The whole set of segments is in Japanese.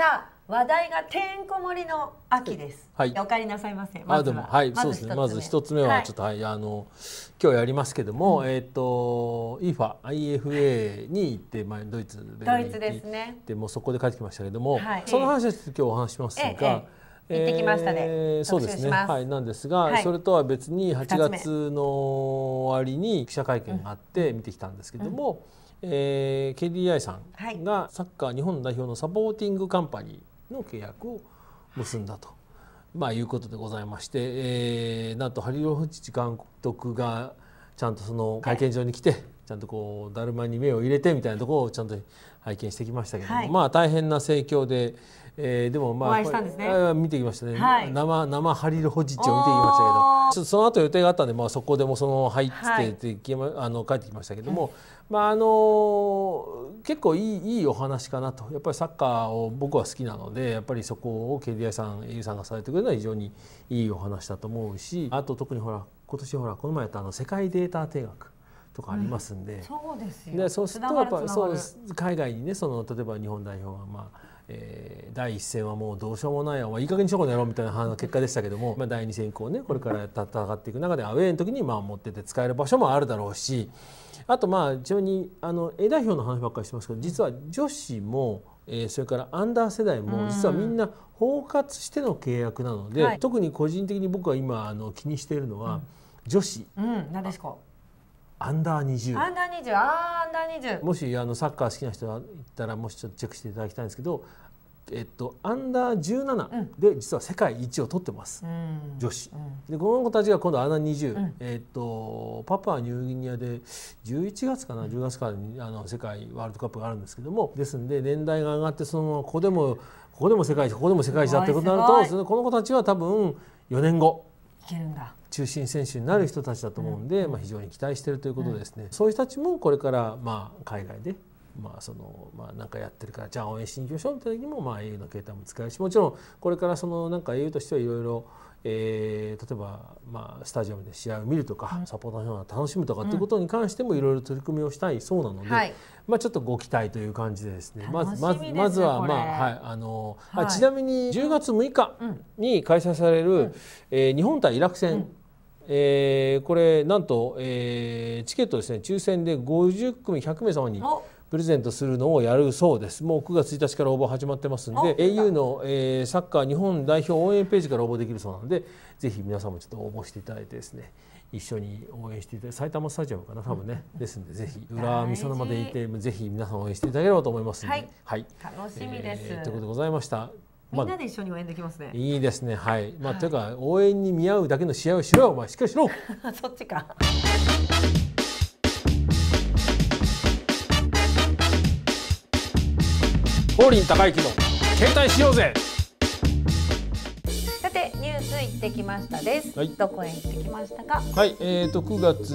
さあ話題がてんこ盛りの秋です。はい。お帰りなさいませ。まずは、はい、そうですねま、ず一つ目はちょっと、はい、あの今日やりますけども、うん、えっ、ー、と IFA IFA に行ってまあドイツでドイツですね。でもそこで帰ってきましたけども、はい、その話を今日お話しますが。えーえー、行ってきましたね、えー、そうですねはいなんですが、はい、それとは別に8月の終わりに記者会見があって見てきたんですけども、うんうんえー、KDI さんがサッカー日本代表のサポーティングカンパニーの契約を結んだと、い、まあ、いうことでございまして、えー、なんとハリホフチチ監督がちゃんとその会見場に来て、はい、ちゃんとこうだるまに目を入れてみたいなところをちゃんと拝見してきましたけども、はい、まあ大変な盛況で。えー、でもまあ、ね、見てきましたね、はい、生生ハリルホジッチを見てきましたけどちょっとその後予定があったんで、まあ、そこでもその入ってて、はい、あの帰ってきましたけども、まああの結構いいいいお話かなとやっぱりサッカーを僕は好きなのでやっぱりそこを KDI さん au さんがされてくれるのは非常にいいお話だと思うしあと特にほら今年ほらこの前やったあの世界データ定額。とかありますんで、うん、そうですでそうするとやっぱそう海外にねその例えば日本代表はまあえー、第1戦はもうどうしようもないあ、いい加減にしようやろみたいな結果でしたけども、まあ、第2戦以降ねこれから戦っていく中でアウェーの時にまあ持ってて使える場所もあるだろうしあとまあなみにあの A 代表の話ばっかりしてますけど実は女子も、えー、それからアンダー世代も実はみんな包括しての契約なので、特に個人的に僕は今あの気にしているのは、女子。うん、んですかアンダー20。アンダー20、あアンダー20。もしあのサッカー好きな人がいたらもしちょっとチェックしていただきたいんですけど、えっと、アンダー17で実は世界一を取ってます、うん、女子、でこの子たちが今度アナ20、うん、えっと、パパはニューギニアで11月かな10月からあの世界ワールドカップがあるんですけどもですんで年代が上がってそのここでもここでも世界一ここでも世界一だってことになるとこの子たちは多分4年後中心選手になる人たちだと思うんで、うん、まあ、非常に期待してるということですね、そういう人たちもこれからまあ海外でまあそのまあ、なんかやってるからじゃあ応援しに行きましょうみたいにも、まあ、au の携帯も使えるしもちろんこれからそのなんか au としてはいろいろえー、例えば、まあ、スタジアムで試合を見るとか、うん、サポーターの人が楽しむとかっていうことに関してもいろいろ取り組みをしたいそうなので、うんはい、まあ、ちょっとご期待という感じでですね、まずまずまずは、まあはいあのはい、ちなみに10月6日に開催される、うん、えー、日本対イラク戦、うん、えー、これなんと、えー、チケットですね抽選で50組100名様に。プレゼントするのをやるそうですもう9月1日から応募始まってますんで au の、えー、サッカー日本代表応援ページから応募できるそうなのでぜひ皆さんもちょっと応募していただいてですね一緒に応援していただいて埼玉スタジアムかな多分ね、うん、ですんでぜひ裏美園までいてぜひ皆さん応援していただければと思いますはい、はい、楽しみです、えー、ということでございましたみんなで一緒に応援できますね。まあ、いいですね。はい。まあ、はい、というか応援に見合うだけの試合をしろよ。お前しっかりしろ。そっちか。王林高之の「携帯しようぜ」ってきましたです。はい、どこへ行ってきましたか。はい、えっ、ー、と9月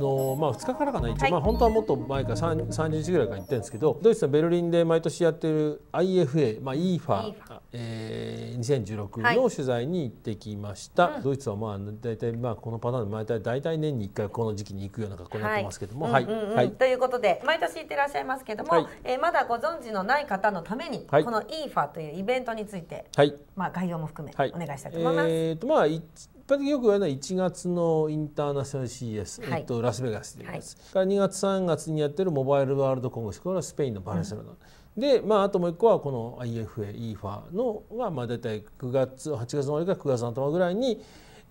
のまあ2日からかな一応、はい、まあ本当はもっと前から3 30日ぐらいから行ってるんですけど、ドイツのベルリンで毎年やってる IFA まあ IFA, IFA、えー、2016の取材に行ってきました。はい、ドイツはまあ大体まあこのパターンで毎回大体年に1回この時期に行くような格好になってますけども、はい、はいということで毎年行ってらっしゃいますけども、はい、えー、まだご存知のない方のために、はい、この IFA というイベントについて、はい、まあ概要も含め、お願いしたいと思います。ええっ、ー、とまあ一般的によく言われるのは1月のインターナショナル CES、えっと、ラスベガスでやます、はい、2月3月にやってるモバイルワールドコングスこれはスペインのバルセロナ、うんで、まあ、あともう一個はこの IFA、EFA のが、まあ、大体9月8月の終わりか9月の頭ぐらいに、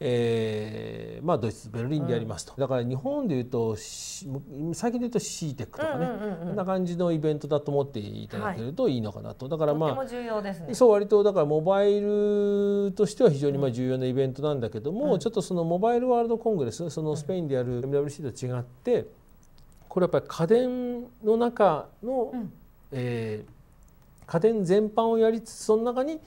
えーまあ、ドイツベルリンでやりますと、うん、だから日本でいうと最近で言うとシーテックとかね、こ、うん、んな感じのイベントだと思っていただけるといいのかなと、はい、だからまあとても重要です、ね、そう割とだからモバイルとしては非常にまあ重要なイベントなんだけども、うん、ちょっとそのモバイルワールドコングレスそのスペインでやる MWC と違ってこれやっぱり家電の中の、うん、えー、家電全般をやりつつその中に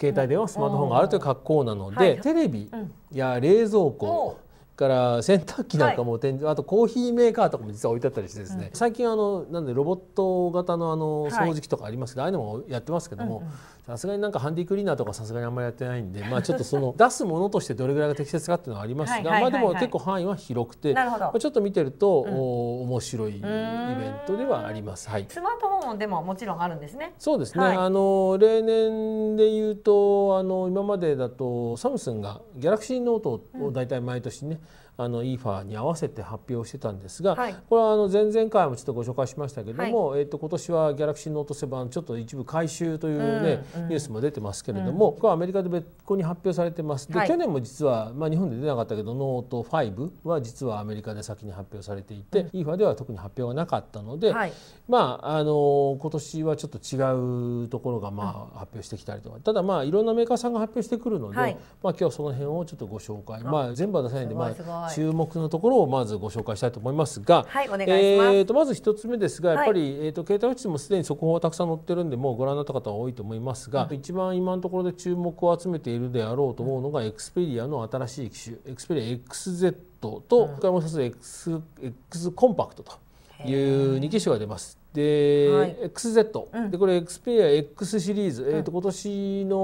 携帯電話スマートフォンがあるという格好なので、はい、テレビや冷蔵庫、から洗濯機なんかも展示、はい、あとコーヒーメーカーとかも実は置いてあったりしてですね、うん、最近あのなんでロボット型のあの掃除機とかありますけど、はい、ああいうのもやってますけども、うんうん、さすがになんかハンディクリーナーとかさすがにあんまりやってないんで、まあ、ちょっとその 出すものとしてどれぐらいが適切かっていうのはありますが、まあ、でも結構範囲は広くて、まあ、ちょっと見てると、うん、お面白いイベントではあります。はい、スマートフォンでももちろんあるんですね。そうですね、はい、あの例年で言うとあの今までだとサムスンがギャラクシーノートを大体毎年ね、うんあの EFA に合わせて発表してたんですが、はい、これはあの前々回もちょっとご紹介しましたけども、はい、えっと今年はギャラクシーノート e 7ちょっと一部回収というね、うんうん、ニュースも出てますけれども、うん、これはアメリカで別個に発表されてます。で、はい、去年も実は、まあ、日本で出なかったけどノート5は実はアメリカで先に発表されていて、うん、EFA では特に発表がなかったので、はい、まああの今年はちょっと違うところがまあ発表してきたりとか、ただまあいろんなメーカーさんが発表してくるので、まあ今日その辺をちょっとご紹介、まあ全部は出さないんでまあ。注目のところをまずご紹介したいと思いますが、はい、お願いします。えー、とまず一つ目ですが、やっぱり、はい、えっ、ー、と携帯打ちもすでに速報がたくさん載ってるんで、もうご覧になった方は多いと思いますが、うん、一番今のところで注目を集めているであろうと思うのが、エクスペリアの新しい機種、エクスペリア XZ と、うん、それからも一つ X X コンパクトという二機種が出ます。で、はい、XZ、うん、でこれ Xperia X シリーズ、うん、えー、と今年の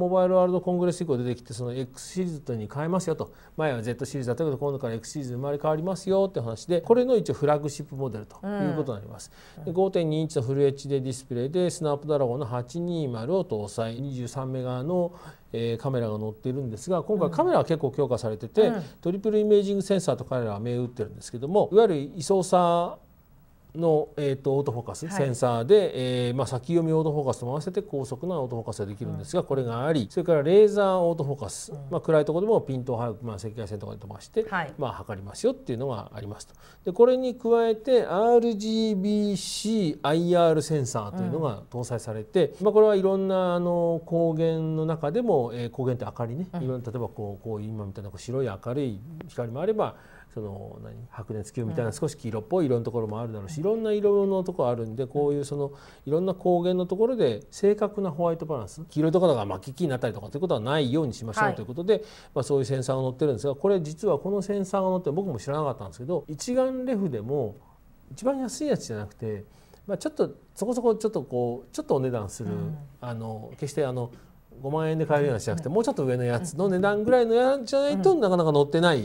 モバイルワールドコングレス以降出てきてその X シリーズに変えますよと前は Z シリーズだったけど今度から X シリーズ生まれ変わりますよって話でこれの一応フラッグシップモデルということになります、うん、5.2インチのフル HD ディスプレイでスナップドラゴンの820を搭載23メガのえカメラが載っているんですが今回カメラは結構強化されてて、うん、トリプルイメージングセンサーと彼らは銘打ってるんですけどもいわゆる位相差の、えーと、オートフォーカス、センサーで、えーまあ、先読みオートフォーカスと合わせて高速なオートフォーカスができるんですが、うん、これがありそれからレーザーオートフォーカス、うん、まあ、暗いところでもピントを早く、まあ、赤外線とかで飛ばして、はい、まあ、測りますよっていうのがありますと。でこれに加えて RGBCIR センサーというのが搭載されて、うん、まあ、これはいろんなあの光源の中でも、えー、光源って明かりね、いん例えばこうこういう今みたいな白い明るい光もあればその何白熱球みたいな少し黄色っぽい色のところもあるだろうしいろんな色のところあるんでこういうそのいろんな光源のところで正確なホワイトバランス黄色いところが巻き木になったりとかということはないようにしましょうということで、まあ、そういうセンサーが載ってるんですがこれ実はこのセンサーが載って僕も知らなかったんですけど一眼レフでも一番安いやつじゃなくて、まあ、ちょっとそこそこちょっとこうちょっとお値段する、あの決してあの5万円で買えるようなしなくて、もうちょっと上のやつの値段ぐらいのやつじゃないと、なかなか乗ってないセ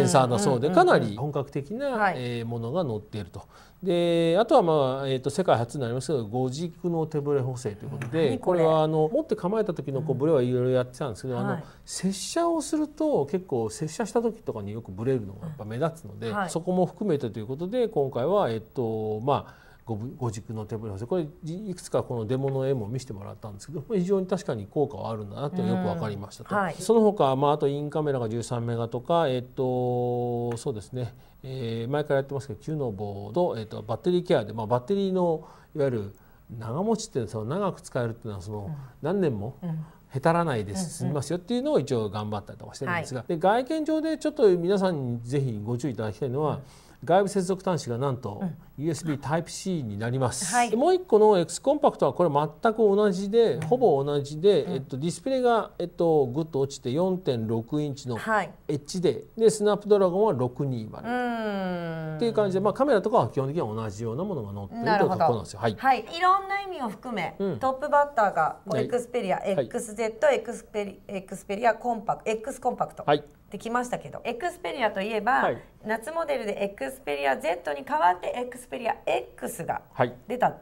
ンサーだそうで、かなり本格的な、えものが乗っていると。であとは、まあえーと、世界初になりますけど5軸の手ぶれ補正ということで、これはあの持って構えた時のこうブレはいろいろやってたんですけど、うん、あの接射をすると結構接射した時とかによくブレるのがやっぱ目立つので、うんはい、そこも含めてということで今回は、えっ、ー、とまあ五軸の手ぶらこれいくつかこのデモの絵も見せてもらったんですけど非常に確かに効果はあるんだなとよく分かりましたと、はい、その他、まあ、あとインカメラが13メガとか、えっと、そうですね、えー、前からやってますけど9のボード、えっと、バッテリーケアで、まあ、バッテリーのいわゆる長持ちってその長く使えるっていうのはその何年も、うんうんへたらないで済みますよっていうのを一応頑張ったりとかしてるんですが、はい、で外見上でちょっと皆さんにぜひご注意いただきたいのは、うん外部接続端子がなんと USB Type-C になります、はい、もう一個の X コンパクトはこれ全く同じで、うん、ほぼ同じで、うん、えっと、ディスプレイが、えっと、ぐっと落ちて4.6インチのエッジではい、でスナップドラゴンは620っていう感じで、まあ、カメラとかは基本的には同じようなものが載っているというところなんですよ。はい、はい、いろんな意味を含め、うん、トップバッターがエクスペリア、XZ、エクスペリエクスペリアコンパクト、X コンパクト。はいできましたけどエクスペリアといえば、はい、夏モデルでエクスペリア Z に代わってエクスペリア X が出た、はい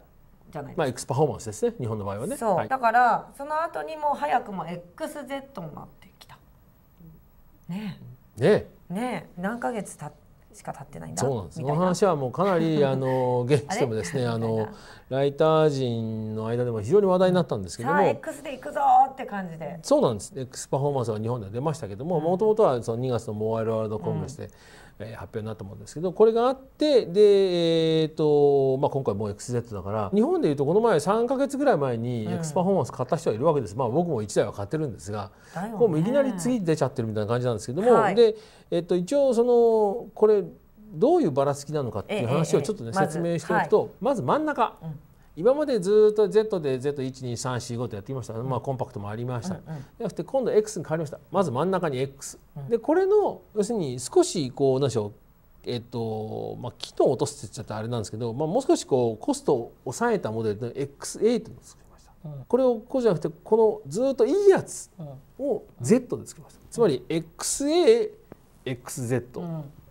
じゃないまあ、エクスパフォーマンスですね日本の場合はねそう、はい、だからその後にも早くも XZ になってきたねえねえねえ何ヶ月経ってしか経ってないんだそうなんですその話はもうかなり あの現地でもですねあのライター陣の間でも非常に話題になったんですけども、うん、X で行くぞって感じでそうなんです X パフォーマンスが日本では出ましたけどももともとはその2月のモバイルワールドコングレスで、うん発表になったものですけどこれがあってで、えーとまあ、今回もう XZ だから日本でいうとこの前3か月ぐらい前に X パフォーマンス買った人はいるわけです、うん、まあ、僕も1台は買ってるんですが、ね、こういきなり次出ちゃってるみたいな感じなんですけども、はい、でえー、と一応そのこれどういうばらつきなのかっていう話をちょっとね、説明しておくと、まず真ん中。うん今までずっと Z で Z12345 とやってきました、まあ、コンパクトもありました、うんうん、じゃなくて今度 X に変わりましたまず真ん中に X、うん、でこれの要するに少しこう何でしょうえっとまあ、機能を落とすって言っちゃったあれなんですけど、まあ、もう少しこうコストを抑えたモデルの x のを作りました、うん、これをこうじゃなくてこのずっといいやつを Z で作りました、うん、つまり XAXZ、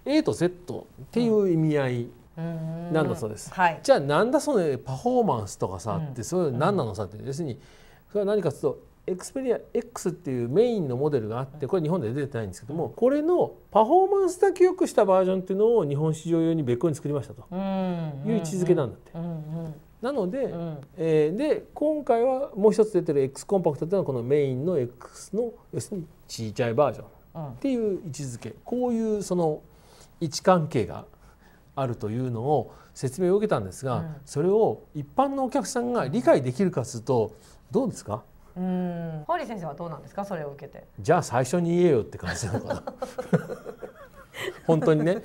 A と Z っていう意味合いなんだそうです、はい、じゃあなんだそのパフォーマンスとかさってそういう何なのさって要するにそれは何かというとエクスペリア X っていうメインのモデルがあってこれ日本で出てないんですけどもこれのパフォーマンスだけ良くしたバージョンっていうのを日本市場用に別個に作りましたという位置づけなんだって。なので、うん、えー、で今回はもう一つ出てる X コンパクトっていうのはこのメインの X の要するにちいちゃいバージョンっていう位置づけ、こういうその位置関係があるというのを説明を受けたんですが、うん、それを一般のお客さんが理解できるかするとどうですかうん堀先生はどうなんですかそれを受けてじゃあ最初に言えよって感じなのかな 本当にね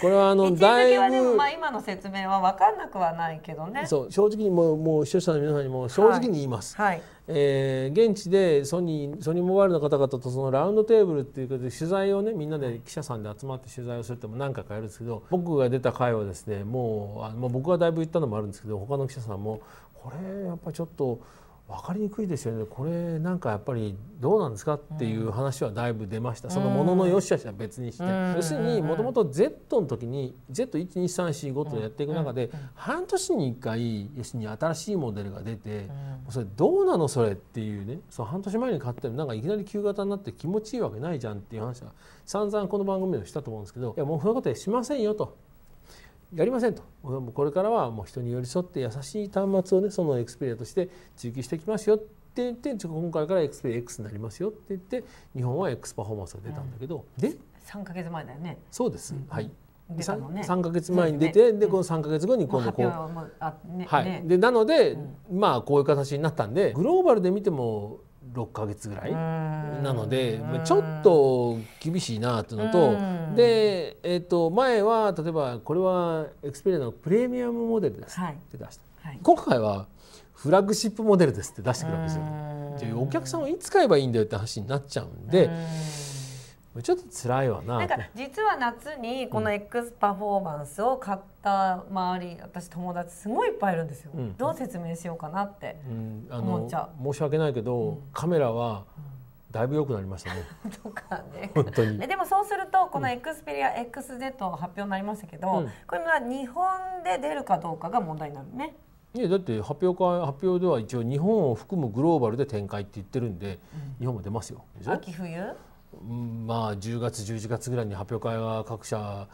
これはあの大いまあ今の説明は分かんなくはないけどね。そう正直にもうもう視聴者の皆さんにも正直に言います。はいはい、えー、現地でソニーソニーモバイルの方々とそのラウンドテーブルっていうことで取材をねみんなで記者さんで集まって取材をするっても何回かやるんですけど僕が出た回はですねもうあの、まあ、僕はだいぶ言ったのもあるんですけど他の記者さんもこれやっぱちょっと。分かりにくいですよねこれなんかやっぱりどうなんですかっていう話はだいぶ出ました、うん、そのものの良し悪しは別にして、うん、要するにもともと Z の時に Z12345 とやっていく中で半年に1回要するに新しいモデルが出て、うん、それどうなのそれっていうねそう半年前に買ってるなんかいきなり旧型になって気持ちいいわけないじゃんっていう話は散々この番組でしたと思うんですけどいやもうそういうことはしませんよとやりませんとこれからはもう人に寄り添って優しい端末をねそのエクスペリアとして追求していきますよって言って今回からエクスペリア X になりますよって言って日本は X パフォーマンスが出たんだけど、うん、で3か月前だよねそうです、うん、はいね、3か月前に出て、ね、でこの3か月後に今度こう、はい、でなので、うん、まあこういう形になったんでグローバルで見ても6ヶ月ぐらいなのでちょっと厳しいなというのとで、えー、と前は例えばこれはエクスペリアのプレミアムモデルですって出した、はい、今回はフラッグシップモデルですって出してくるわけですよ。お客さんはいつ買えばいいんだよって話になっちゃうんで。ちょっと辛いわななんか実は夏にこの X パフォーマンスを買った周り、うん、私友達すごいいっぱいいるんですよ、うん、どう説明しようかなって思っちゃう、うん、申し訳ないけど、カメラはだいぶ良くなりましたね。とかね。本当に。でもそうするとこの Xperia XZ 発表になりましたけど、これは日本で出るかどうかが問題になるね。いやだって発表会発表では一応日本を含むグローバルで展開って言ってるんで、日本も出ますよ。秋冬？まあ10月11月ぐらいに発表会は各社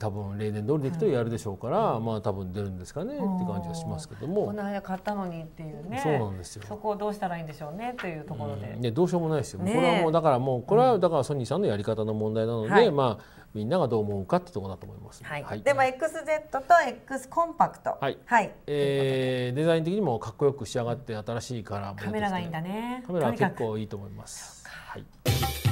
多分例年通りでいくとやるでしょうから、はい、まあ多分出るんですかねって感じはしますけどもこの間買ったのにっていうねそうなんですよそこをどうしたらいいんでしょうねというところで、うん、ね、どうしようもないですよ、ね、これはもうだからもうこれはだからソニーさんのやり方の問題なので、はい、まあみんながどう思うかってとこだと思います、はい、はい、でも XZ と X コンパクトはい、はい、えー、デザイン的にもかっこよく仕上がって新しいカラーもカメラがいいんだねカメラは結構いいと思いますはい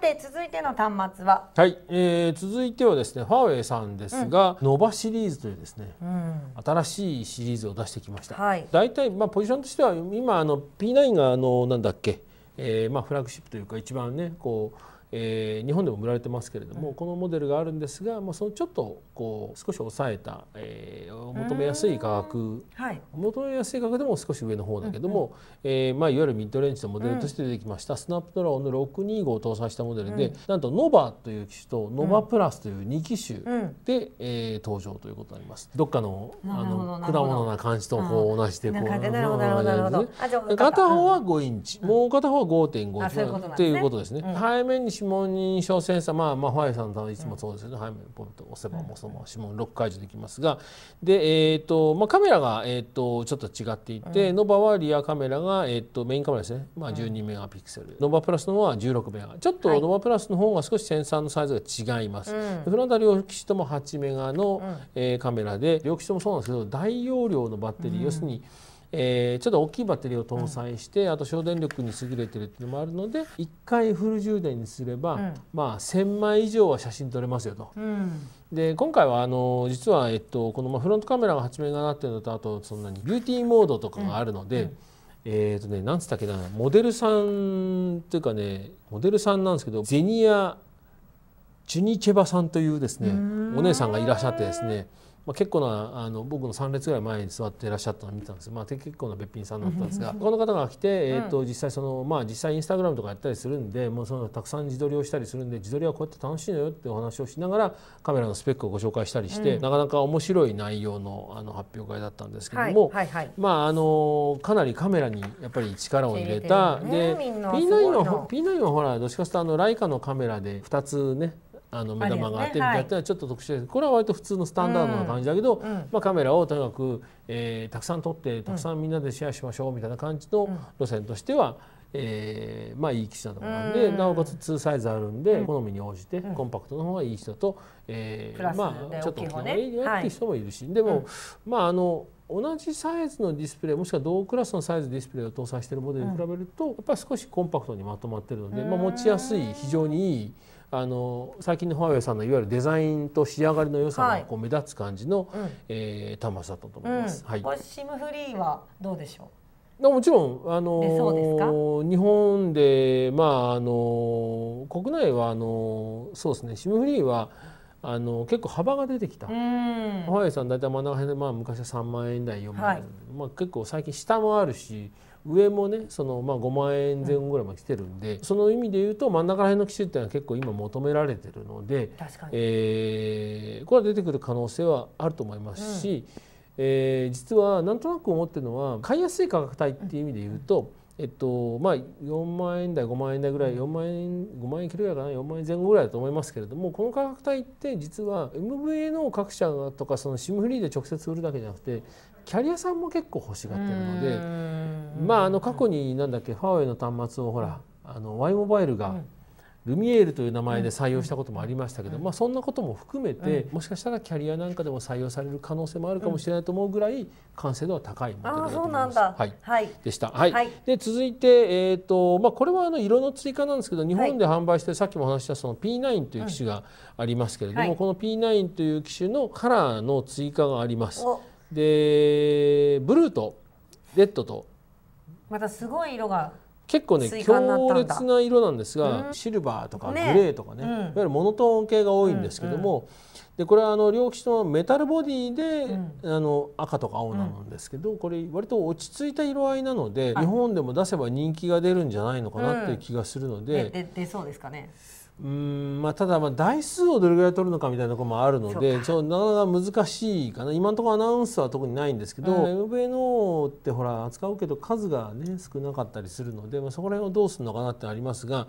て続いての端末ははい、えー、続いてはですねファーウェイさんですが、うん、ノバシリーズというですね、うん、新しいシリーズを出してきました、はい、大体まあポジションとしては今あの P9 があのなんだっけ、えー、まあフラッグシップというか一番ねこうえー、日本でも売られてますけれども、うん、このモデルがあるんですが、まあ、そのちょっとこう少し抑えた、えー、求めやすい価格、はい、求めやすい価格でも少し上の方だけども、うんうん、えー、まあ、いわゆるミッドレンジのモデルとして出てきました、うん、スナップドラゴンの625を搭載したモデルで、うん、なんとノバという機種とノバプラスという2機種で、うん、えー、登場ということになります。どっかのあの果物な感じとこう同じでこう、うなるほどなるほどなる片方は5インチ、もう片方は5.5インチということですね。早めに指紋認証センサー、まあ、まあ、ファイさんのいつもそうですよね、うん、背面ポンと押せばもうそのまま指紋ロック解除できますが、で、えっ、ー、と、まあ、カメラが、えっ、ー、と、ちょっと違っていて、うん、ノバはリアカメラが、えっ、ー、と、メインカメラですね、まあ、12メガピクセル、うん、ノバプラスの方は16メガ、ちょっとノバプラスの方が少しセンサーのサイズが違います。はい、フロンタ両機種とも8メガの、うん、えカメラで、両機種ともそうなんですけど、大容量のバッテリー、要するに、えー、ちょっと大きいバッテリーを搭載して、うん、あと省電力に優れてるっていうのもあるので1回フル充電にすれば、うん、まあ1,000枚以上は写真撮れますよと。うんで今回はあの実は、えっと、このフロントカメラが8面がなってるのとあとそんなにビューティーモードとかがあるので、うん、えっ、ー、とねなんつったっけなモデルさんというかねモデルさんなんですけどゼニア・ジュニチェバさんというですねお姉さんがいらっしゃってですねまあ、結構なあの僕の3列ぐらい前に座っていらっしゃったのを見たんですまあ、結構なべっぴんさんだったんですがこの方が来て、えーと実際その、まあ、実際インスタグラムとかやったりするんでもうそのたくさん自撮りをしたりするんで自撮りはこうやって楽しいのよってお話をしながらカメラのスペックをご紹介したりして、うん、なかなか面白い内容のあの発表会だったんですけども、はいはいはい、まああのかなりカメラにやっぱり力を入れた、ね、で P9 は P9 はほらどっちかというとあのライカのカメラで2つねあの目玉があってみたいなちょっと特殊です、これは割と普通のスタンダードな感じだけど、まあ、カメラをとにかく、えー、たくさん撮ってたくさんみんなでシェアしましょうみたいな感じの路線としては、えー、まあいい機種なとこなんでなおかつ2サイズあるんで、好みに応じてコンパクトの方がいい人と、えー、まあちょっと大きい方がいいなっていう人もいるし、でもまああの同じサイズのディスプレイもしくは同クラスのサイズディスプレイを搭載しているモデルに比べると、やっぱり少しコンパクトにまとまってるので、まあ、持ちやすい非常にいいあの最近のファーウェイさんのいわゆるデザインと仕上がりの良さがこう目立つ感じの、はい、えー、端末だったと思います。うん、はい。これシムフリーはどうでしょう。もちろんあの日本でまああの国内はあのそうですねシムフリーは。あの結構幅が出てきた、うん、ハワイさん大体真ん中辺で、まあ、昔は3万円台4万円、はい、まあ、結構最近下もあるし上もねその、まあ、5万円前後ぐらいまで来てるんで、うん、その意味で言うと真ん中辺の機種っていうのは結構今求められてるのでえー、これは出てくる可能性はあると思いますし、うん、えー、実はなんとなく思ってるのは買いやすい価格帯っていう意味で言うと、えっとまあ、4万円台5万円台ぐらい4万円5万円切るやかな4万円前後ぐらいだと思いますけれどもこの価格帯って実は m v n の各社とかその SIM フリーで直接売るだけじゃなくてキャリアさんも結構欲しがってるのでまああの過去になんだっけファーウェイの端末をほらあの Y モバイルが、うんルミエールという名前で採用したこともありましたけど、まあ、そんなことも含めて、もしかしたらキャリアなんかでも採用される可能性もあるかもしれないと思うぐらい完成度は高いモデルだと思います。はい、はい、でした。はい。はい、で続いてえっ、ー、とまあこれはあの色の追加なんですけど、日本で販売して、さっきも話したその P9 という機種がありますけれども、はい、この P9 という機種のカラーの追加があります。でブルーとレッドとまたすごい色が。結構ね強烈な色なんですが、うん、シルバーとかグレーとかね、ねいわゆるモノトーン系が多いんですけども、うんうん、でこれはあの両基地とメタルボディで、うん、あの赤とか青なんですけど、これ割と落ち着いた色合いなので、日本でも出せば人気が出るんじゃないのかなっていう気がするので。ででそうですかねうんまあ、ただまあ台数をどれぐらい取るのかみたいなところもあるのでそうなかなか難しいかな今のところアナウンスは特にないんですけど、うん、MVNO ってほら扱うけど数がね少なかったりするので、まあ、そこら辺をどうするのかなってありますが。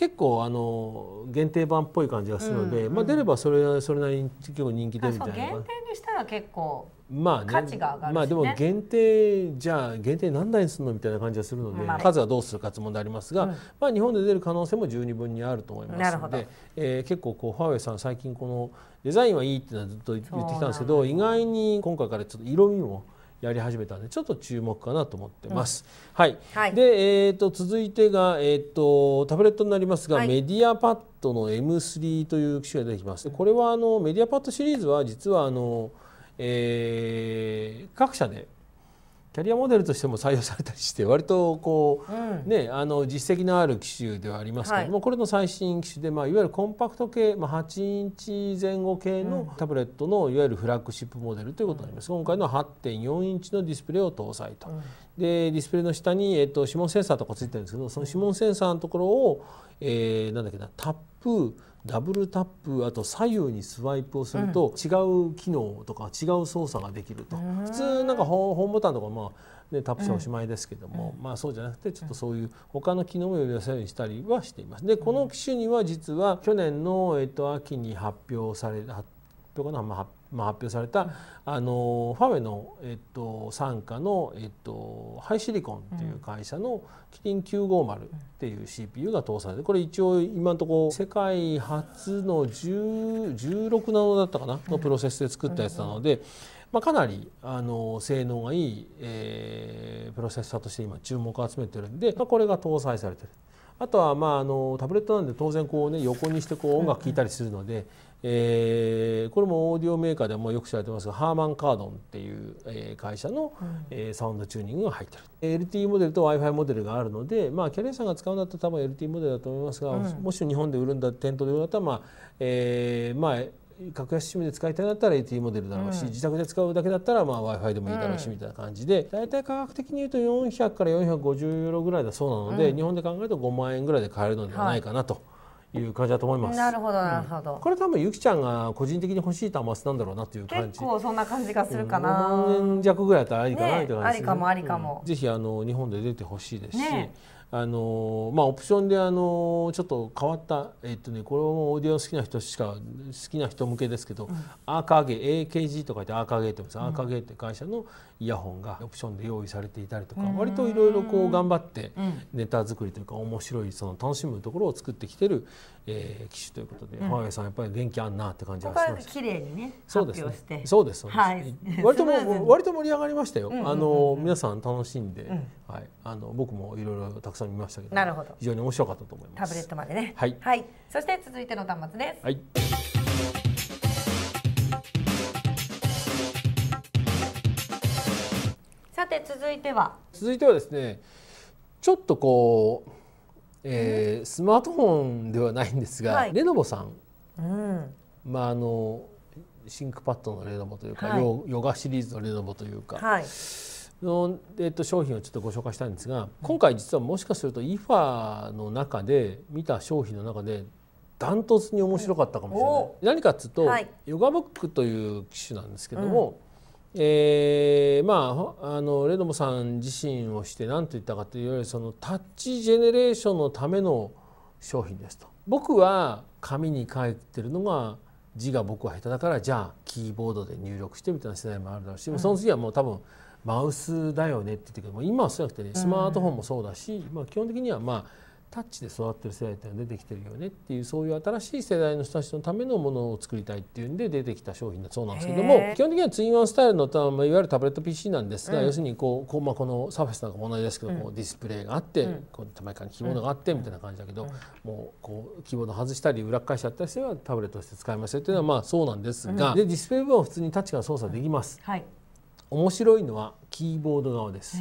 結構あの限定版っぽい感じがするので、うんうん、まあ、出ればそれそれなりに結構人気出るみたいな限定にしたら結構まあ、ね、価値が上がる、ね、まあでも限定じゃあ限定何台にするのみたいな感じがするので、まあ、数はどうするかつ問題ありますが、うん、まあ、日本で出る可能性も十二分にあると思いますので、えー、結構こうファーウェイさん最近このデザインはいいってのはずっと言ってきたんですけど、意外に今回からちょっと色味も。やり始めたんでちょっと注目かなと思ってます。うん、はい、はい、で、えーと、続いてが、えーと、とタブレットになりますが、はい、メディアパッドの M3 という機種が出てきます。これはあのメディアパッドシリーズは実はあの、えー、各社でキャリアモデルとしても採用されたりして割とこう、ねあの実績のある機種ではありますけども、これの最新機種で、まあ、いわゆるコンパクト系、まあ、8インチ前後系のタブレットのいわゆるフラッグシップモデルということになります、今回の8.4インチのディスプレイを搭載と、でディスプレイの下に、えー、と指紋センサーとかついてるんですけどその指紋センサーのところを、えー、なんだっけなタップダブルタップあと左右にスワイプをすると、違う機能とか違う操作ができると、うん、普通なんかムボタンとかまあね、タップしておしまいですけども、うん、まあそうじゃなくてちょっとそういう他の機能も呼び出せるようにしたりはしています。でこの機種には実は去年の、えっと、秋に発表され発表かな、まあ、発まあ、発表された、あのファーウェイの、えっと、傘下の、えっと、ハイシリコンっていう会社のキリン950っていう CPU が搭載でこれ一応今のところ世界初の16ナノだったかなのプロセスで作ったやつなので。まあ、かなりあの性能がいい、えー、プロセッサーとして今注目を集めてるんで、まあ、これが搭載されてるあとはまああのタブレットなんで当然こうね横にしてこう音楽聴いたりするので、えー、これもオーディオメーカーでもよく知られてますがハーマン・カードンっていう、え会社の、えー、サウンドチューニングが入ってる LTE モデルと w i f i モデルがあるので、まあ、キャリアさんが使うんだったら多分 LTE モデルだと思いますが、うん、もし日本で売るんだ店頭で売るんだったら、まあえー、まあ格安 SIM で使いたいんだったら AT モデルだろうし、うん、自宅で使うだけだったら w i f i でもいいだろうし、みたいな感じで大体価格的に言うと400から450ユーロぐらいだそうなので、うん、日本で考えると5万円ぐらいで買えるのではないかなと。はいいう感じだと思います。なるほど、なるほど。これ多分ゆきちゃんが個人的に欲しい端末なんだろうなっていう感じ。結構そんな感じがするかな。うん、万円弱ぐらいだったらありかなみたいな、ね、ありかもありかも、うん、ぜひあの日本で出てほしいですし。ねあのまあ、オプションであのちょっと変わった、えっとね、これもオーディオ好きな人しか好きな人向けですけど、うん、アーカーゲー AKG とかでアーカーゲーって言います、うん、アーカーゲーって会社のイヤホンがオプションで用意されていたりとか、うん、割といろいろこう頑張ってネタ作りというか面白いその楽しむところを作ってきてる、えー、機種ということで、うん、さんやっぱり元気あんなって感じがしまし綺麗にねそうですね。そうですはい。割とも割と盛り上がりましたよ。うんうんうん、あの皆さん楽しんで、うん、はいあの僕もいろいろたくさん見ましたけど、なるほど非常に面白かったと思います。タブレットまでね。はい。はい。そして続いての端末です。はい。さて続いては続いてはですねちょっとこうえー、スマートフォンではないんですが、はい、レノボさん、うん、まああのシンクパッドのレノボというか、はい、ヨガシリーズのレノボというか、はい、の、えっと、商品をちょっとご紹介したいんですが今回実はもしかすると IFA の中で見た商品の中でダントツに面白かったかもしれない。何かっつうと、ヨガブックという機種なんですけども、うんえー、まああのレドモさん自身をして何と言ったかというよりそのタッチジェネレーションのための商品ですと。僕は紙に書いてるのが字が僕は下手だからじゃあキーボードで入力してみたいな世代もあるだろうし、うん、その次はもう多分マウスだよねって言ってけど今はそうじゃなくてねスマートフォンもそうだし、まあ、基本的にはまあタッチで育ってる世代ってのが出てきてるよねっていうそういう新しい世代の人たちのためのものを作りたいっていうんで出てきた商品だそうなんですけども基本的にはツインワンスタイルのいわゆるタブレット PC なんですが、うん、要するにこうこう、まあ、このサーフェスなんかも同じですけど、うん、こうディスプレイがあって、うん、こう手前からキーボードがあってみたいな感じだけど、もうこうキーボード外したり裏返しちゃったりしてはタブレットとして使いますよっていうのはまあそうなんですが、でディスプレイ部分は普通にタッチから操作できます。はい面白いのはキーボード側です。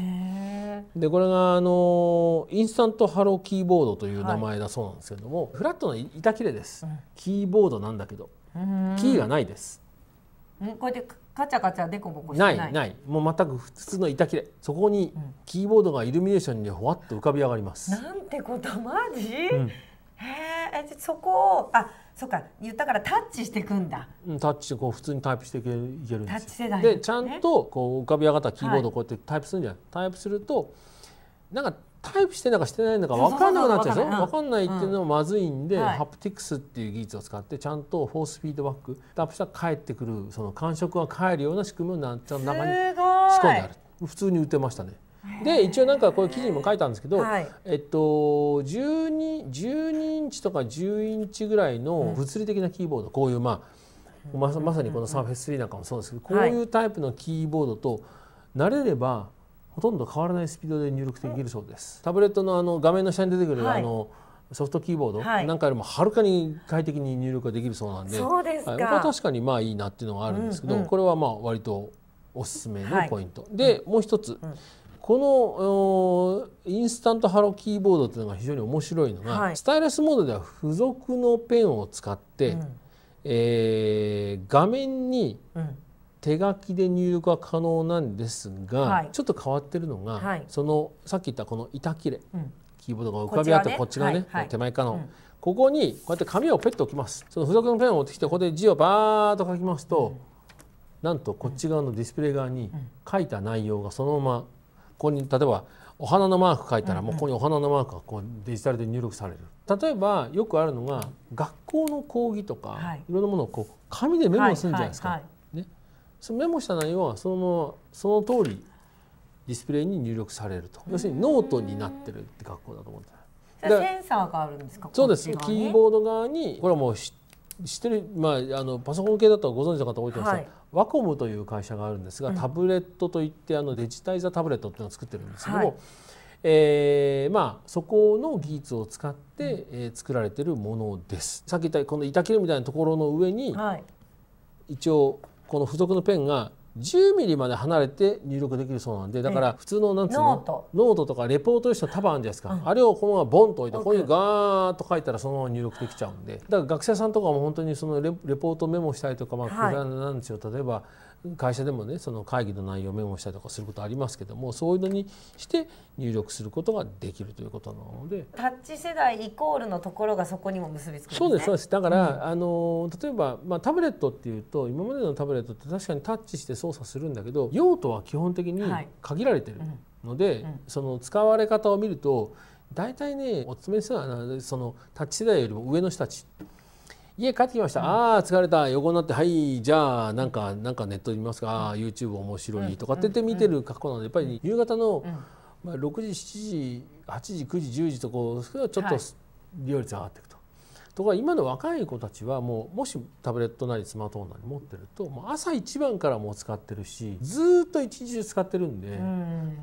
でこれがあのインスタントハローキーボードという名前だそうなんですけども、はい、フラットの板切れです、うん、キーボードなんだけどキーがないです。んこうやってカチャカチャデコボコないないもう全く普通の板切れそこにキーボードがイルミネーションにほわっと浮かび上がります。うん、なんてことマジ、うん、へえそこをあそっか言ったからタッチしていくんだ、タッチこう普通にタイプしていけるんですよで、ね、ちゃんとこう浮かび上がったキーボードをこうやってタイプするんじゃない、はい、タイプするとなんかタイプしてなんかしてないのか分かんなくなっちゃうでしょ分かんないっていうのはまずいんで、うんはい、ハプティクスっていう技術を使ってちゃんとフォースフィードバックタップしたら返ってくるその感触が返るような仕組みをな中に仕込んである普通に打てましたね。で一応なんかこういう記事にも書いたんですけど、はい、えっと、12, 十二インチとか10インチぐらいの物理的なキーボード、うん、こういう、まあ、まさまさにこのサーフェス3なんかもそうですけど、こういうタイプのキーボードと慣れればほとんど変わらないスピードで入力できるそうです。タブレットのあの画面の下に出てくる、はい、あのソフトキーボードなんかよりもはるかに快適に入力ができるそうなんで、はい、これは確かにまあいいなっていうのがあるんですけど、うんうん、これはまあ割とおすすめのポイント、はい、で、もう一つ、うん、このインスタントハローキーボードっていうのが非常に面白いのが、はい、スタイラスモードでは付属のペンを使って、うん、えー、画面に手書きで入力は可能なんですが、ちょっと変わってるのが、はい、そのさっき言ったこの板切れ、うん、キーボードが浮かび上がってこっち側ね、ね、手前かの。うんここにこうやって紙をペッと置きます。その付属のペンを持ってきてここで字をバーッと書きますと、うん、なんとこっち側のディスプレイ側に書いた内容がそのままここに例えばお花のマーク書いたらもうここにお花のマークがこうデジタルで入力される例えばよくあるのが学校の講義とか、い、ろんなものをこう紙でメモするんじゃないですか、はいはいはい、ね、そのメモした内容はそのその通りディスプレイに入力されると要するにノートになってるって学校だと思ってセンサーがあるんですかそうです、キーボード側にこれはもう知ってる、まあ、あのパソコン系だとご存知の方多いと思いますが、はい、ワコムという会社があるんですが、うん、タブレットといってあのデジタイザータブレットっていうのを作ってるんですけども、はい、えー、まあ、そこの技術を使って、うん、えー、作られてるものです。さっき言ったこの板切れみたいなところの上に、はい、一応この付属のペンが10ミリまで離れて入力できるそうなんでだから普通のなんつうのノートとかレポートの人の束あるじゃないですか、うん、あれをこのままボンと置いてこういうガーッと書いたらそのまま入力できちゃうんでだから学生さんとかも本当にそのレポートメモしたりとかまあこれなんですよ例えば。会社でもねその会議の内容をメモしたりとかすることありますけどもそういうのにして入力することができるということなのでタッチ世代イコールのところがそこにも結びつく、ね、そうですそうですだから、うん、あの例えば、まあ、タブレットっていうと今までのタブレットって確かにタッチして操作するんだけど用途は基本的に限られてるので、はいうんうん、その使われ方を見ると大体ねお勧めするのはそのタッチ世代よりも上の人たち。家帰ってきました、うん、ああ疲れた横になってはいじゃあなんかなんかネット見ますか、うん、YouTube 面白いとかって言って見てる過去なのでやっぱり夕方の、まあ、6時7時8時9時10時とこうはちょっと利用率上がってく。はいところが今の若い子たちはもうもしタブレットなりスマートフォンなり持ってるともう朝一番からもう使ってるしずっと一日中使ってるんで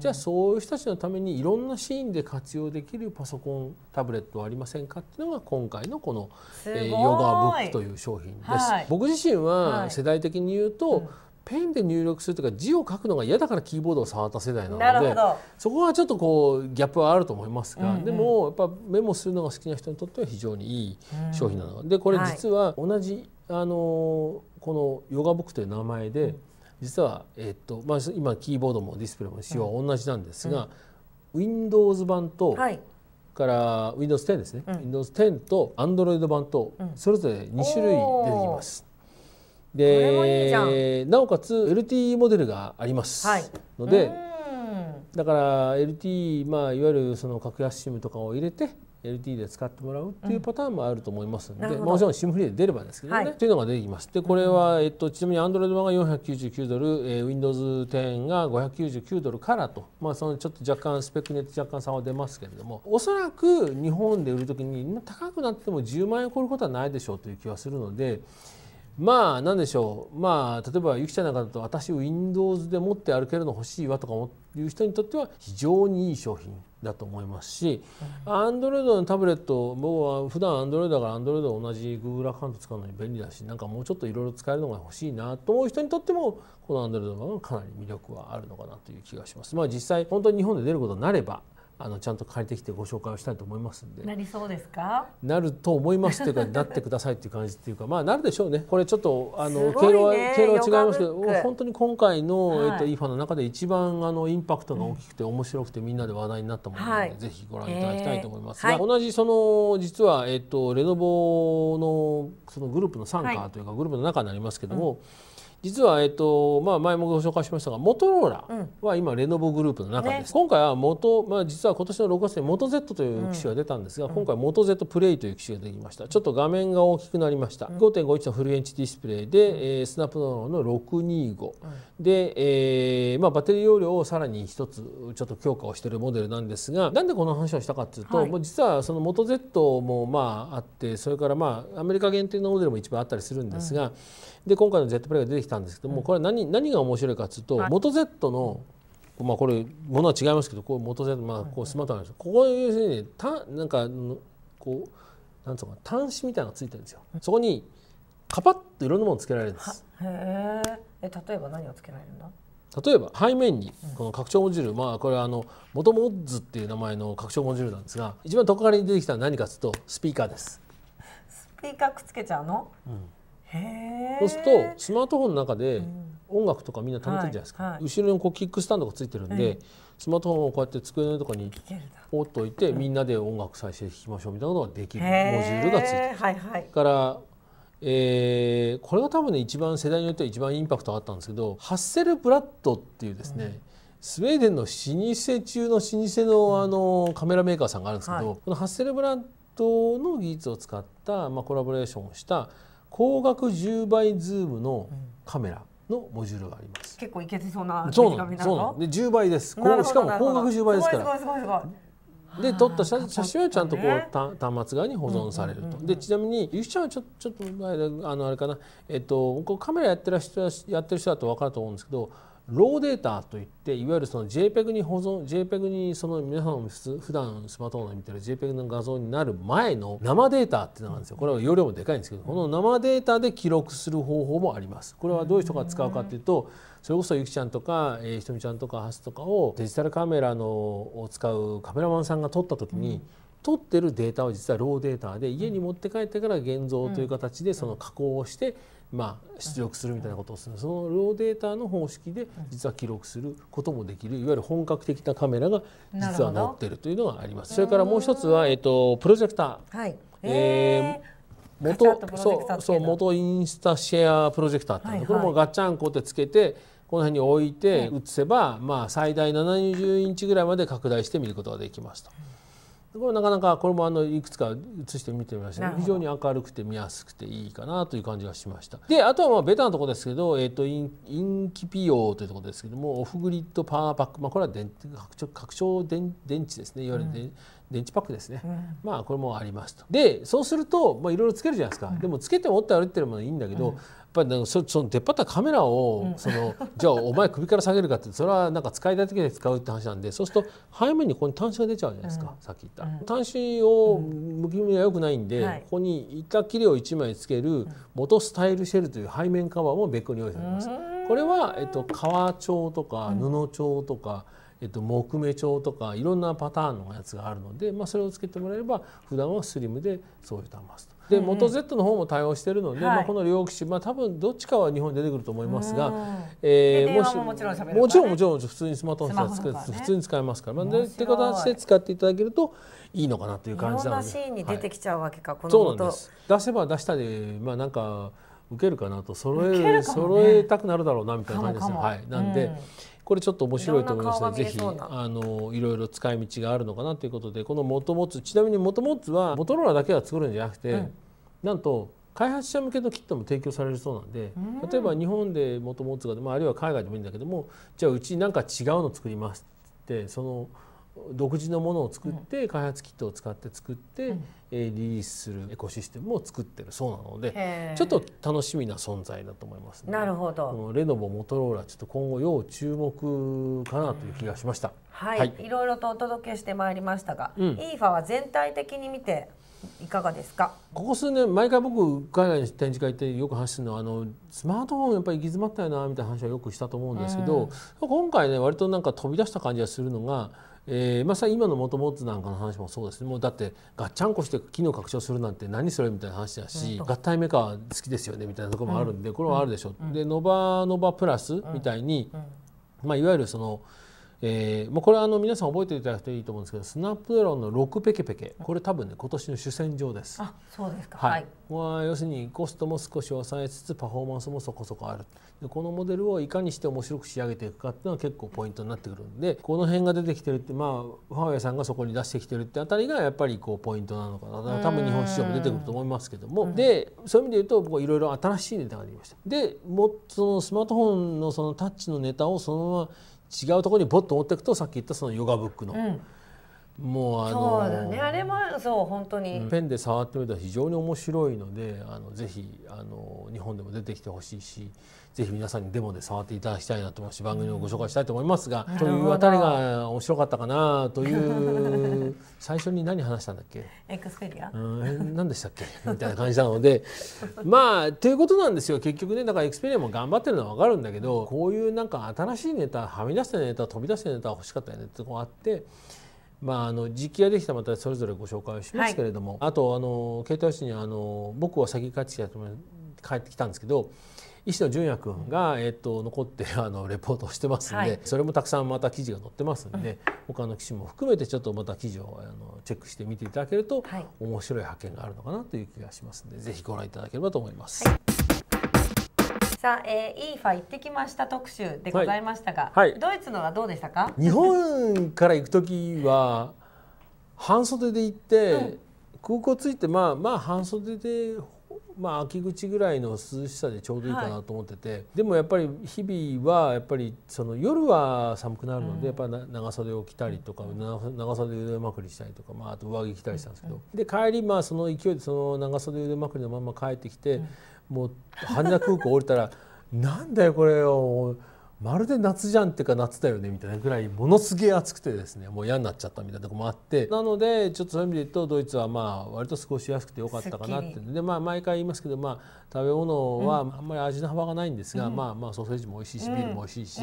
じゃあそういう人たちのためにいろんなシーンで活用できるパソコンタブレットはありませんかっていうのが今回のこの、えヨガブックという商品です。はい、僕自身は世代的に言うと、はいペンで入力するというか字を書くのが嫌だからキーボードを触った世代なのでそこはちょっとこうギャップはあると思いますが、うんうん、でもやっぱメモするのが好きな人にとっては非常にいい商品なの、うん、でこれ実は同じ、はい、あのこのヨガボックという名前で、実は、えっとまあ、今キーボードもディスプレイも仕様は同じなんですが、うん Windows 版と、はい、から Windows10 ですね、うん、Windows10 と Android 版とそれぞれ2種類出てきます。でなおかつ LT モデルがありますので、はい、だから LT、まあ、いわゆるその格安シムとかを入れて LT で使ってもらうっていうパターンもあると思いますので、うん、もちろん SIM フリーで出ればですけどね、はい、いうのが出てきます。でこれは、えっと、ちなみに Android 版が499ドル、えー、Windows10 が599ドルからと、まあ、そのちょっと若干スペックによって若干差は出ますけれどもおそらく日本で売る時に高くなっても10万円を超えることはないでしょうという気はするので。まあ何でしょうまあ例えばゆきちゃんなんかだと私 Windows で持って歩けるの欲しいわとかいう人にとっては非常にいい商品だと思いますし、Android のタブレット僕は普段 Android だから Android 同じ Google アカウント使うのに便利だしなんかもうちょっといろいろ使えるのが欲しいなと思う人にとってもこの Android はかなり魅力はあるのかなという気がします。まあ、実際本当に日本で出ることになればあのちゃんと借りてきてご紹介をしたいと思いますんでなりそうですかなると思いますというか なってくださいっていう感じっていうかまあなるでしょうねこれちょっとあの、ね、経路は経路は違いますけど本当に今回の、はい、えっと、イーファの中で一番あのインパクトが大きくて、面白くてみんなで話題になったもので、はい、ぜひご覧いただきたいと思いますえー同じその実は、えっと、レノボのそのグループの参加というか、グループの中になりますけども、うん実は、えっとまあ、前もご紹介しましたがモトローラは今、レノボグループの中です、ね、今回は元、まあ、実は今年の6月にモト Z という機種が出たんですが、うん、今回モト Z プレイという機種ができましたちょっと画面が大きくなりました、うん、5.5インチのフルエンチディスプレイで、うん、えー、スナップドの625、で、えーまあ、バッテリー容量をさらに一つちょっと強化をしているモデルなんですがなんでこの話をしたかというと、はい、もう実はそのモト Z もまああってそれからまあアメリカ限定のモデルも一部あったりするんですが、で今回の Z プレイが出てききたんですけどもこれ何何が面白いかというと、はい、元 Z のまあこれものは違いますけどこう元 Z まあこうスマートなんですここ要するにたなんかこうなんつうか端子みたいなのがついてるんですよ。そこにカパッといろんなものつけられるんです。へえ。例えば何をつけられるんだ？例えば背面にこの拡張モジュール、まあこれはあの元モッズっていう名前の拡張モジュールなんですが一番特化に出てきたのは何かというとスピーカーですスピーカーくっつけちゃうの、うん、そうするとスマートフォンの中で音楽とかみんな止めてるじゃないですか、はいはい、後ろにこうキックスタンドがついてるんで、スマートフォンをこうやって机の上とかに放っといて、うん、みんなで音楽再生聴きましょうみたいなことができるモジュールがついてる。はいはい、からえー、これが多分ね一番世代によっては一番インパクトがあったんですけどハッセルブラッドっていうですね、うんスウェーデンの老舗中の老舗のあのカメラメーカーさんがあるんですけど、このハッセルブラッドの技術を使った、まあ、コラボレーションをした光学10倍ズームのカメラのモジュールがあります。結構いけてそうなそうなんそうで10倍です。しかも光学10倍ですから。で撮った写真はちゃんとこう、ね、端末側に保存されると、うんうんうんでちなみにゆきちゃんはちょちょっとあのあれかな、えっと、こうカメラやってる人やってる人だと分かると思うんですけどローデータといっていわゆるその JPEG に保存 JPEG にその皆さん普段スマートフォンで見てる JPEG の画像になる前の生データってのがあるんですよこれは容量もでかいんですけどこの生データで記録する方法もありますこれはどういう人が使うかというとそれこそゆきちゃんとか、えー、ひとみちゃんとかはすとかをデジタルカメラのを使うカメラマンさんが撮った時に、撮ってるデータは実はローデータで家に持って帰ってから現像という形でその加工をしてまあ、出力するみたいなことをするそのローデータの方式で実は記録することもできるいわゆる本格的なカメラが実は載ってるというのがありますそれからもう一つは、えーと、プロジェクター、はい、えー元そうそう元インスタシェアプロジェクターって、いこれもガッチャンコってつけてこの辺に置いて映せば、まあ、最大70インチぐらいまで拡大して見ることができますと。これなかなかこれもあのいくつか映してみてみました非常に明るくて見やすくていいかなという感じがしましたであとはまあベタなところですけど、えーと、インインキピオというところですけどもオフグリッドパワーパック、まあ、これは拡張拡張電電池ですねいわゆる電、うん電池パックですね、うん、まあこれもありますとでそうするといろいろつけるじゃないですか、うん、でもつけて持って歩いてるものいいんだけど、うん、ぱりなんかそその出っ張ったカメラを、そのじゃあお前首から下げるかってそれはなんか使いたい時に使うって話なんでそうすると背面にここに端子が出ちゃうじゃないですか、さっき言った、端子をむき身がよくないんで、ここに板切れを1枚つける元スタイルシェルという背面カバーも別個に用意されます。これは、えっと、革帳とか布帳とか、えっと、木目調とかいろんなパターンのやつがあるので、まあ、それをつけてもらえれば普段はスリムでそういう端末と。で元 Z の方も対応しているので、はい、まあ、この両機種、まあ、多分どっちかは日本に出てくると思いますが、えー、もしもちろん、ね、もちろんもちろん普通にスマートフォン使、ね、普通に使えますから、まあ、でって形で使っていただけるといいのかなという感じなのでいろんなシーンに出てきちゃうわけか、はい、このそうなんです出せば出したで、まあ、なんか受けるかなと揃える、ね、揃えたくなるだろうなみたいな感じですはい、なんで、うん、これちょっと面白いと思いますので、ぜひあのいろいろ使い道があるのかなということで、このモトモツちなみにモトモツはモトローラだけは作るんじゃなくて、うん、なんと開発者向けのキットも提供されるそうなんで、うん、例えば日本でモトモツが、まあ、あるいは海外でもいいんだけども、じゃあうちなんか違うの作りますってその。独自のものを作って開発キットを使って作って、うえリリースするエコシステムを作ってるそうなのでちょっと楽しみな存在だと思います、なるほどレノボモトローラちょっと今後要注目かなという気がしました、はい、はい、いろいろとお届けしてまいりましたが、うん、イーファは全体的に見ていかがですかここ数年毎回僕海外に展示会行ってよく話すのはあのスマートフォンやっぱり行き詰まったよなみたいな話はよくしたと思うんですけど、うん、今回ね割となんか飛び出した感じがするのがえー、まさに今のもとモとツなんかの話もそうですねもうだってガッチャンコして機能拡張するなんて何それみたいな話だし、合体メーカー好きですよねみたいなところもあるんで、これはあるでしょう、でノバノバプラスみたいに、まあ、いわゆるその、えー、もうこれはあの皆さん覚えていただくといいと思うんですけどスナップドラゴンの6ペケペケこれ多分ね今年の主戦場です。あそうですか、はいまあ、要するにコストも少し抑えつつパフォーマンスもそこそこあるでこのモデルをいかにして面白く仕上げていくかっていうのは結構ポイントになってくるんでこの辺が出てきてるってまあファーウェイさんがそこに出してきてるってあたりがやっぱりこうポイントなのかな多分日本市場も出てくると思いますけどもでそういう意味で言うといろいろ新しいネタが出ました。でもそのスマートフォンのそのタッチのネタをそのまま違うところにぼっと持っていくとさっき言ったそのヨガブックのもうあのそうだねあれもそう本当に、ペンで触ってみたら非常に面白いのであのぜひあの日本でも出てきてほしいしぜひ皆さんにデモで触っていただきたいなと思うし番組をご紹介したいと思いますが、うん、というあたりが面白かったかなという 最初に何話したんだっけエクスペリアうん何でしたっけみたいな感じなので まあということなんですよ結局ねだからエクスペリアも頑張ってるのは分かるんだけどこういうなんか新しいネタはみ出したネタ飛び出したネタ欲しかったよねってとこあって。まあ、あの実期ができたらまたそれぞれご紹介をしますけれども、はい、あとあの携帯誌にあの僕は先帰ってきた帰ってきたんですけど医師の純也君が、えっと、残ってあのレポートをしてますんで、はい、それもたくさんまた記事が載ってますんで、うん、他の棋士も含めてちょっとまた記事をあのチェックして見ていただけると、はい、面白い発見があるのかなという気がしますんで是非ご覧いただければと思います。はいさあ、えー、イーファ行ってきました特集でございましたが、はいはい、ドイツのはどうでしたか日本から行く時は半袖で行って、うん、空港着いてまあまあ半袖でまあ、秋口ぐらいの涼しさでちょうどいいかなと思ってて、はい、でもやっぱり日々はやっぱりその夜は寒くなるので、うん、やっぱ長袖を着たりとか、うん、長袖腕まくりしたりとか、まあ、あと上着着たりしたんですけど、うん、で帰りまあその勢いでその長袖腕まくりのまま帰ってきて。もう羽田空港降りたらなんだよこれよまるで夏じゃんっていうか夏だよねみたいなぐらいものすげえ暑くてですねもう嫌になっちゃったみたいなとこもあってなのでちょっとそういう意味で言うとドイツはまあ割と過ごしやすくてよかったかなってでまあ毎回言いますけどまあ食べ物はあんまり味の幅がないんですが、まあまあソーセージも美味しいしビールも美味しいし、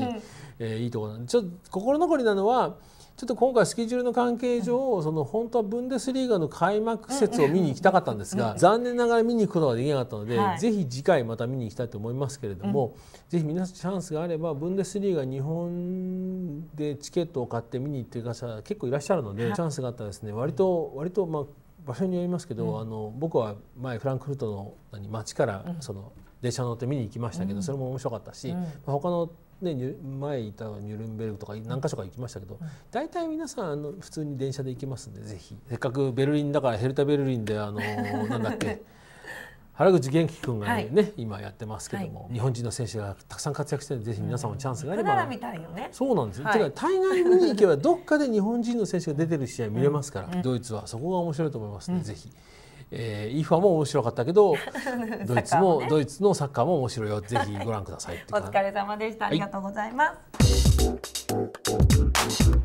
えいいとこなんでちょっと心残りなのは。ちょっと今回スケジュールの関係上、その本当はブンデスリーガの開幕節を見に行きたかったんですが、残念ながら見に行くことができなかったので、ぜひ次回また見に行きたいと思いますけれども、ぜひ皆さんチャンスがあればブンデスリーガ日本でチケットを買って見に行ってる方結構いらっしゃるので、チャンスがあったらですね割と割とまあ場所によりますけど、あの僕は前フランクフルトの街からその、電車乗って見に行きましたけど、それも面白かったし、他のね、前いたニュルンベルクとか何か所か行きましたけど、うん、大体皆さんあの普通に電車で行きますんでぜひせっかくベルリンだからヘルタ・ベルリンであの なんだっけ原口元気君がね、はい、今やってますけども、はい、日本人の選手がたくさん活躍してるのでぜひ皆さんもチャンスがあれば、うんね、そうなんですよ、はい、か大概見に行けばどっかで日本人の選手が出てる試合見れますから、うん、ドイツはそこが面白いと思いますね、うん、ぜひ。えー、イファも面白かったけど ドイツも、ね、ドイツのサッカーも面白いよぜひご覧くださいお疲れ様でしたありがとうございます、はい